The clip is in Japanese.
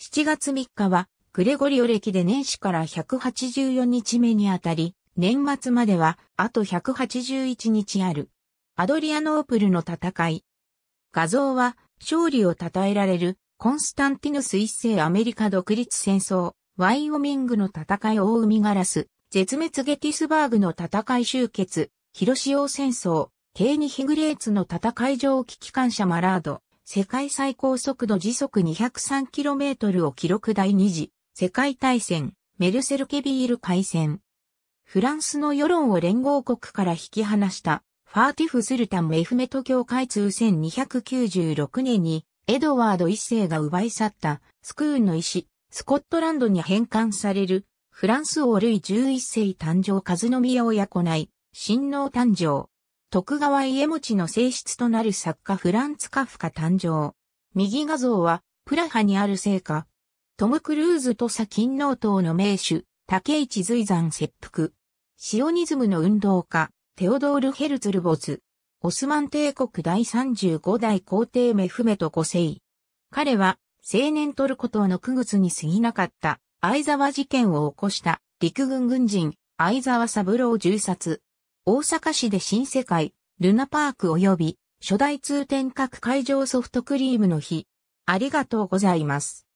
7月3日は、グレゴリオ歴で年始から184日目にあたり、年末まではあと181日ある。アドリアノープルの戦い。画像は勝利を称えられるコンスタンティヌス一世アメリカ独立戦争、ワイオミングの戦い大海ガラス、絶滅ゲティスバーグの戦い終結、広潮戦争、ケーニヒグレーツの戦い上機関車マラード、世界最高速度時速 203km を記録第2次世界大戦メルセルケビール海戦。フランスの世論を連合国から引き離したファーティフ・スルタム・エフメト教会通1296年にエドワード一世が奪い去ったスクーンの石、スコットランドに返還されるフランス王ルイ11世誕生カズノミヤ親子内、新王誕生。徳川家持の性質となる作家フランツ・カフカ誕生。右画像は、プラハにある聖火。トム・クルーズと砂金納刀の名手、竹市随山切腹。シオニズムの運動家、テオドール・ヘルツルボズ。オスマン帝国第35代皇帝メフメト五世。彼は、青年トルコ島のクグツに過ぎなかった、相沢事件を起こした、陸軍軍人、相沢三郎銃殺。大阪市で新世界、ルナパーク及び初代通天閣会場ソフトクリームの日。ありがとうございます。